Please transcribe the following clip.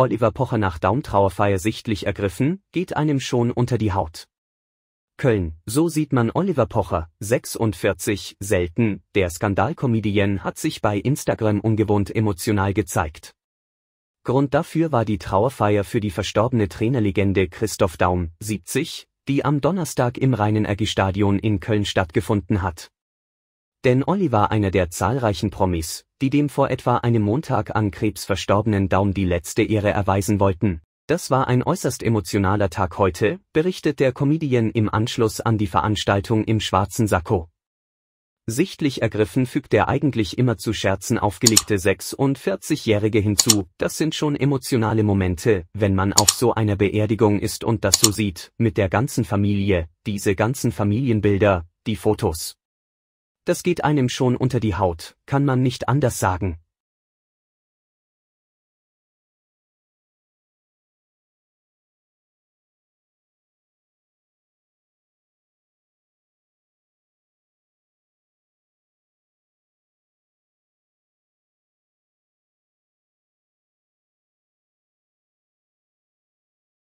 Oliver Pocher nach Daumtrauerfeier sichtlich ergriffen, geht einem schon unter die Haut. Köln, so sieht man Oliver Pocher, 46, selten, der Skandalkomedian hat sich bei Instagram ungewohnt emotional gezeigt. Grund dafür war die Trauerfeier für die verstorbene Trainerlegende Christoph Daum, 70, die am Donnerstag im Rheinen-Ergie-Stadion in Köln stattgefunden hat. Denn Olli war einer der zahlreichen Promis, die dem vor etwa einem Montag an Krebs verstorbenen Daum die letzte Ehre erweisen wollten. Das war ein äußerst emotionaler Tag heute, berichtet der Comedian im Anschluss an die Veranstaltung im schwarzen Sakko. Sichtlich ergriffen fügt der eigentlich immer zu Scherzen aufgelegte 46-Jährige hinzu, das sind schon emotionale Momente, wenn man auf so einer Beerdigung ist und das so sieht, mit der ganzen Familie, diese ganzen Familienbilder, die Fotos das geht einem schon unter die Haut, kann man nicht anders sagen.